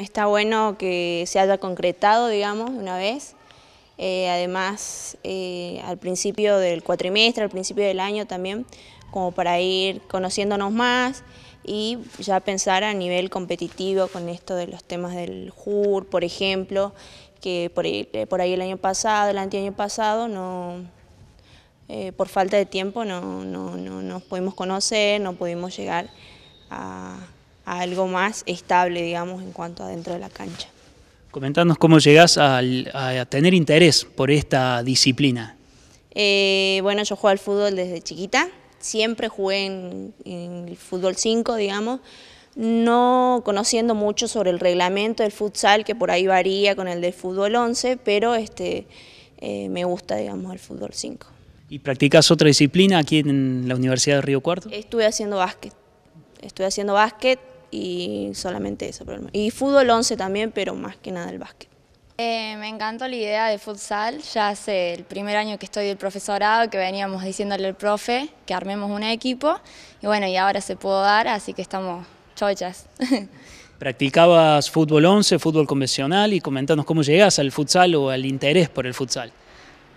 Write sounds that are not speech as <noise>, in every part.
Está bueno que se haya concretado, digamos, de una vez. Eh, además, eh, al principio del cuatrimestre, al principio del año también, como para ir conociéndonos más y ya pensar a nivel competitivo con esto de los temas del JUR, por ejemplo, que eh, por ahí, el año pasado, el año pasado, no, por falta de tiempo no, no nos pudimos conocer, no pudimos llegar a algo más estable, digamos, en cuanto adentro de la cancha. Comentanos cómo llegás a, tener interés por esta disciplina. Eh, bueno, yo juego al fútbol desde chiquita, siempre jugué en, el fútbol 5, digamos, no conociendo mucho sobre el reglamento del futsal, que por ahí varía con el del fútbol 11, pero este, eh, me gusta, digamos, el fútbol 5. ¿Y practicas otra disciplina aquí en la Universidad de Río Cuarto? Estuve haciendo básquet. Estuve haciendo básquet, y solamente eso. Y fútbol 11 también, pero más que nada el básquet. Eh, me encantó la idea de futsal, ya hace el primer año que estoy del profesorado que veníamos diciéndole al profe que armemos un equipo y bueno, y ahora se pudo dar, así que estamos chochas. <laughs> Practicabas fútbol 11, fútbol convencional y comentanos cómo llegas al futsal o al interés por el futsal.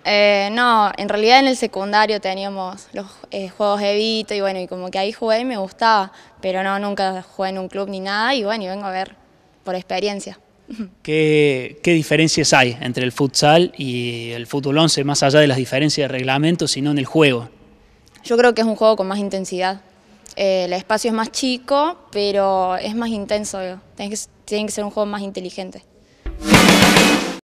Eh, no, en realidad en el secundario teníamos los eh, juegos de vito y bueno, y como que ahí jugué y me gustaba, pero no, nunca jugué en un club ni nada y bueno, y vengo a ver por experiencia. <laughs> ¿Qué, diferencias hay entre el futsal y el fútbol 11, más allá de las diferencias de reglamento, sino en el juego? Yo creo que es un juego con más intensidad. Eh, el espacio es más chico, pero es más intenso. Tiene tiene que ser un juego más inteligente.